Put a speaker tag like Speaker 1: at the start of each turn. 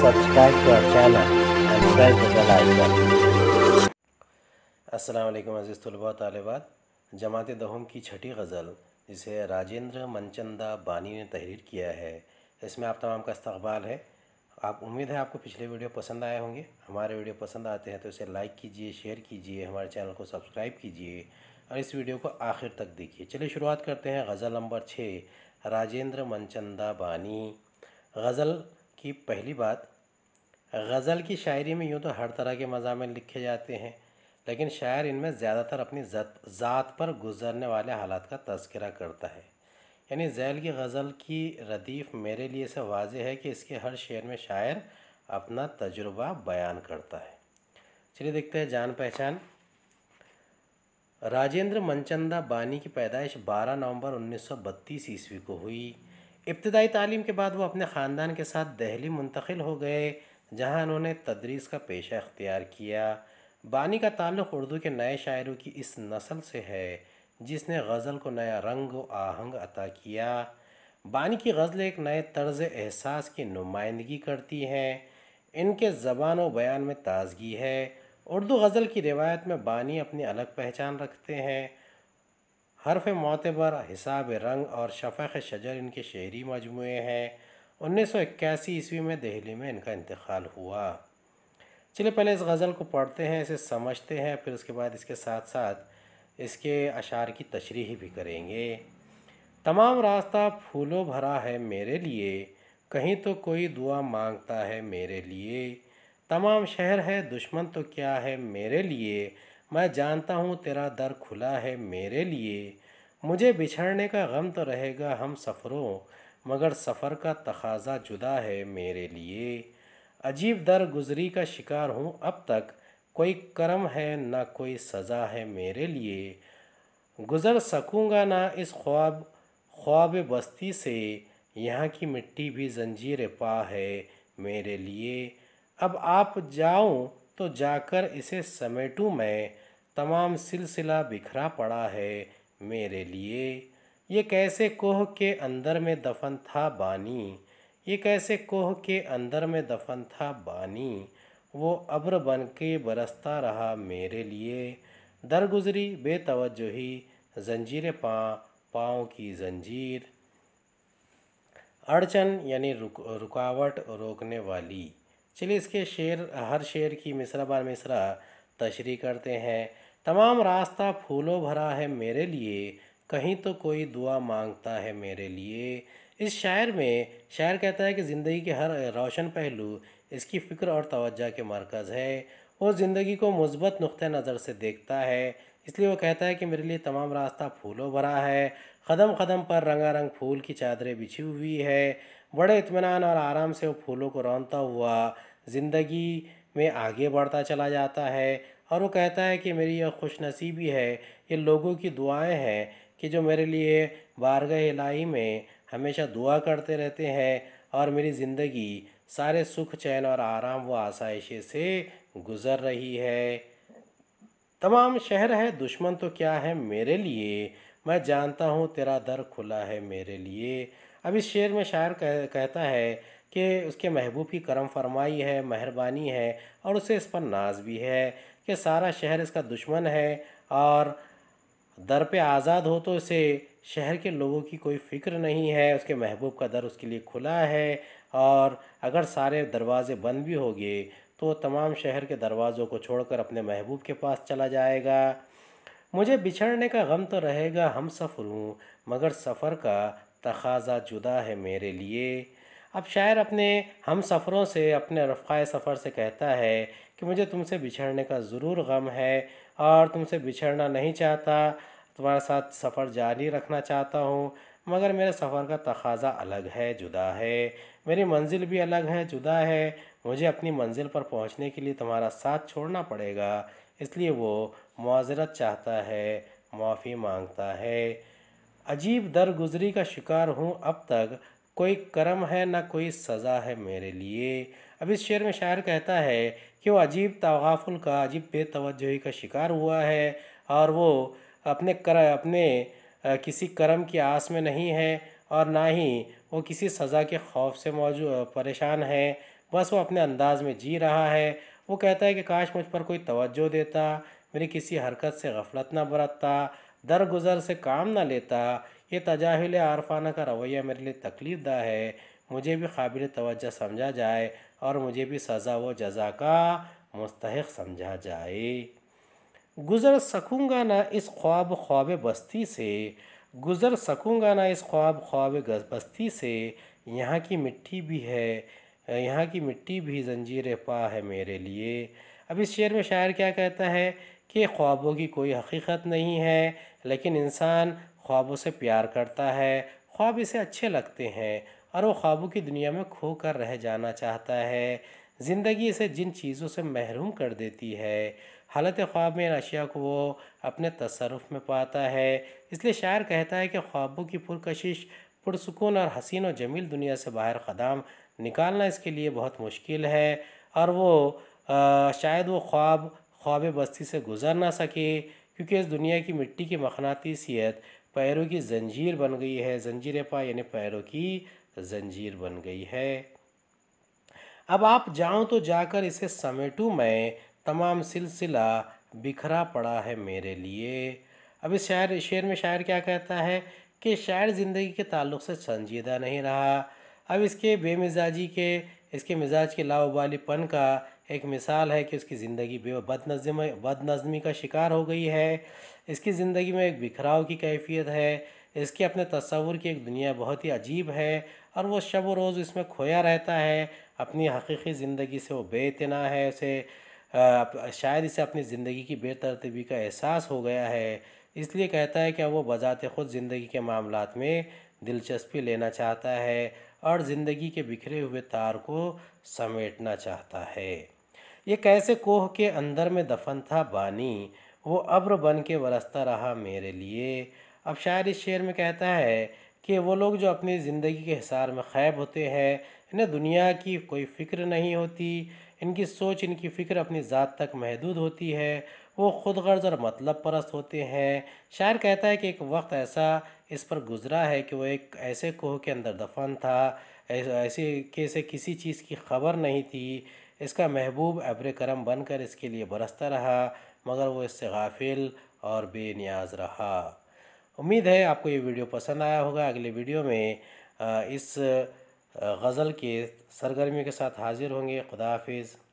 Speaker 1: subscribe to our Aslam अज़ीज़ तलबा तलबात जमात दहम की छठी गज़ल जिसे राजेंद्र मनचंदा बानी ने तहरीर किया है इसमें आप तमाम का इस्तबाल है आप उम्मीद है आपको पिछले वीडियो पसंद आए होंगे हमारे वीडियो पसंद आते हैं तो इसे लाइक कीजिए शेयर कीजिए हमारे चैनल को सब्सक्राइब कीजिए और इस वीडियो को आखिर तक देखिए चलिए शुरुआत करते हैं गज़ल नंबर छः राजेंद्र मनचंदा बानी गज़ल कि पहली बात गज़ल की शायरी में यूँ तो हर तरह के मजामिन लिखे जाते हैं लेकिन शायर इनमें ज़्यादातर अपनी ज़ात पर गुजरने वाले हालात का तस्करा करता है यानी जैल की गज़ल की रदीफ़ मेरे लिए से वाज है कि इसके हर शेर में शायर अपना तजुर्बा बयान करता है चलिए देखते हैं जान पहचान राजेंद्र मनचंदा बानी की पैदाइश 12 नवंबर 1932 ईस्वी को हुई इब्तदाई तालीम के बाद वो अपने ख़ानदान के साथ दहली मुंतकिल हो गए जहाँ उन्होंने तदरीस का पेशा अख्तियार किया बानी का ताल्लुक़ उर्दू के नए शायरों की इस नस्ल से है जिसने गज़ल को नया रंग व आहंग अता किया बानी की गज़लें एक नए तर्ज एहसास की नुमाइंदगी करती हैं इनके ज़बान व बयान में ताजगी है उर्दू गज़ल की रिवायत में बानी अपनी अलग पहचान रखते हैं हरफ मोतबर हिसाब रंग और शफ़ शजर इनके शहरी मजमू हैं उन्नीस सौ इक्यासी ईस्वी में दिल्ली में इनका इंतकाल हुआ चलिए पहले इस गज़ल को पढ़ते हैं इसे समझते हैं फिर उसके बाद इसके साथ साथ इसके अशार की तशरी भी करेंगे तमाम रास्ता फूलों भरा है मेरे लिए कहीं तो कोई दुआ मांगता है मेरे लिए तमाम शहर है दुश्मन तो क्या है मेरे लिए मैं जानता हूँ तेरा दर खुला है मेरे लिए मुझे बिछड़ने का गम तो रहेगा हम सफ़रों मगर सफ़र का तकाजा जुदा है मेरे लिए अजीब दर गुजरी का शिकार हूँ अब तक कोई करम है ना कोई सज़ा है मेरे लिए गुज़र सकूँगा ना इस ख्वाब ख्वाब बस्ती से यहाँ की मिट्टी भी जंजीर पा है मेरे लिए अब आप जाओ तो जाकर इसे समेटूँ मैं तमाम सिलसिला बिखरा पड़ा है मेरे लिए ये कैसे कोह के अंदर में दफन था बानी ये कैसे कोह के अंदर में दफन था बानी वो अब्र बन के बरसता रहा मेरे लिए दर दरगुजरी बेतवजही जंजीर पाँ पाँव की जंजीर अड़चन यानी रुक रुकावट रोकने वाली चलिए इसके शेर हर शेर की मिसरा बार मिसरा तशरी करते हैं तमाम रास्ता फूलों भरा है मेरे लिए कहीं तो कोई दुआ मांगता है मेरे लिए इस शायर में शायर कहता है कि ज़िंदगी के हर रोशन पहलू इसकी फ़िक्र और तवज्जा के मरकज़ है वो ज़िंदगी को मुसबत नुक़ नज़र से देखता है इसलिए वो कहता है कि मेरे लिए तमाम रास्ता फूलों भरा है कदम कदम पर रंगारंग फूल की चादरें बिछी हुई है बड़े इतमान और आराम से वो फूलों को रौनता हुआ ज़िंदगी में आगे बढ़ता चला जाता है और वो कहता है कि मेरी यह खुशनसीबी है ये लोगों की दुआएं हैं कि जो मेरे लिए बारगह इलाही में हमेशा दुआ करते रहते हैं और मेरी ज़िंदगी सारे सुख चैन और आराम व आसाइश से गुज़र रही है तमाम शहर है दुश्मन तो क्या है मेरे लिए मैं जानता हूँ तेरा दर खुला है मेरे लिए अब इस शेर में शायर कह, कहता है कि उसके महबूब की करम फरमाई है मेहरबानी है और उसे इस पर नाज भी है कि सारा शहर इसका दुश्मन है और दर पे आज़ाद हो तो इसे शहर के लोगों की कोई फ़िक्र नहीं है उसके महबूब का दर उसके लिए खुला है और अगर सारे दरवाज़े बंद भी हो गए तो तमाम शहर के दरवाज़ों को छोड़कर अपने महबूब के पास चला जाएगा मुझे बिछड़ने का गम तो रहेगा हम सफ़र हूँ मगर सफ़र का तखाजा जुदा है मेरे लिए अब शायर अपने हम सफ़रों से अपने रफ़ा सफ़र से कहता है कि मुझे तुमसे बिछड़ने का ज़रूर गम है और तुमसे बिछड़ना नहीं चाहता तुम्हारे साथ सफ़र जारी रखना चाहता हूँ मगर मेरे सफ़र का तकाजा अलग है जुदा है मेरी मंजिल भी अलग है जुदा है मुझे अपनी मंजिल पर पहुँचने के लिए तुम्हारा साथ छोड़ना पड़ेगा इसलिए वो मज़रत चाहता है माफ़ी मांगता है अजीब दर गुज़री का शिकार हूँ अब तक कोई कर्म है ना कोई सज़ा है मेरे लिए अब इस शेर में शायर कहता है कि वो अजीब तवाफुल का अजीब बेतवजही का शिकार हुआ है और वो अपने कर अपने किसी करम की आस में नहीं है और ना ही वो किसी सज़ा के खौफ से मौजू परेशान है बस वो अपने अंदाज में जी रहा है वो कहता है कि काश मुझ पर कोई तवज्जो देता मेरी किसी हरकत से गफलत ना बरतता दरगुजर से काम ना लेता ये तजाहिल आरफाना का रवैया मेरे लिए तकलीफ दा है मुझे भी काबिल तोज्जा समझा जाए और मुझे भी सज़ा व जजा का मुस्तक समझा जाए गुज़र सकूँगा ना इस ख्वाब ख्वाब बस्ती से गुज़र सकूँगा ना इस ख्वाब ख्वाब बस्ती से यहाँ की मिट्टी भी है यहाँ की मिट्टी भी जंजीर पा है मेरे लिए अब इस शेर में शायर क्या कहता है कि ख्वाबों की कोई हकीकत नहीं है लेकिन इंसान ख्वाबों से प्यार करता है ख्वाब इसे अच्छे लगते हैं और वो ख्वाबों की दुनिया में खो कर रह जाना चाहता है ज़िंदगी इसे जिन चीज़ों से महरूम कर देती है हालत ख्वाब में इन अशिया को वो अपने तसरफ में पाता है इसलिए शायर कहता है कि ख्वाबों की पुरकशिश पुरसकून और हसीन और जमील दुनिया से बाहर ख़दाम निकालना इसके लिए बहुत मुश्किल है और वो आ, शायद वो ख्वाब ख्वाब बस्ती से गुज़र ना सके क्योंकि इस दुनिया की मिट्टी की मखनातीसीत पैरों की जंजीर बन गई है जंजीर पा यानी पैरों की जंजीर बन गई है अब आप जाऊँ तो जाकर इसे समेटूँ मैं तमाम सिलसिला बिखरा पड़ा है मेरे लिए अब इस शायर शेर में शायर क्या कहता है कि शायर ज़िंदगी के ताल्लुक से संजीदा नहीं रहा अब इसके बेमिजाजी के इसके मिजाज के लाओबालीपन का एक मिसाल है कि उसकी ज़िंदगी बदनज़म बदनज़मी का शिकार हो गई है इसकी ज़िंदगी में एक बिखराव की कैफियत है इसके अपने तस्वुर की एक दुनिया बहुत ही अजीब है और वो शब व रोज़ इसमें खोया रहता है अपनी हकीकी ज़िंदगी से वो बेतना है उसे शायद इसे अपनी ज़िंदगी की बेतरतीबी का एहसास हो गया है इसलिए कहता है कि वो बज़ात ख़ुद ज़िंदगी के मामला में दिलचस्पी लेना चाहता है और ज़िंदगी के बिखरे हुए तार को समेटना चाहता है ये कैसे कोह के अंदर में दफन था बानी वो अब्र बन के बरसता रहा मेरे लिए अब शायर इस शेर में कहता है कि वो लोग जो अपनी ज़िंदगी के हिसार में ख़ैब होते हैं इन्हें दुनिया की कोई फ़िक्र नहीं होती इनकी सोच इनकी फ़िक्र अपनी ज़ात तक महदूद होती है वो खुद गर्ज और मतलब परस्त होते हैं शायर कहता है कि एक वक्त ऐसा इस पर गुज़रा है कि वो एक ऐसे कोह के अंदर दफन था ऐसे कैसे किसी चीज़ की खबर नहीं थी इसका महबूब अब्र करम बनकर इसके लिए बरसता रहा मगर वो इससे गाफिल और बेनियाज रहा उम्मीद है आपको ये वीडियो पसंद आया होगा अगले वीडियो में इस गज़ल के सरगर्मी के साथ हाज़िर होंगे खुदा हाफिज़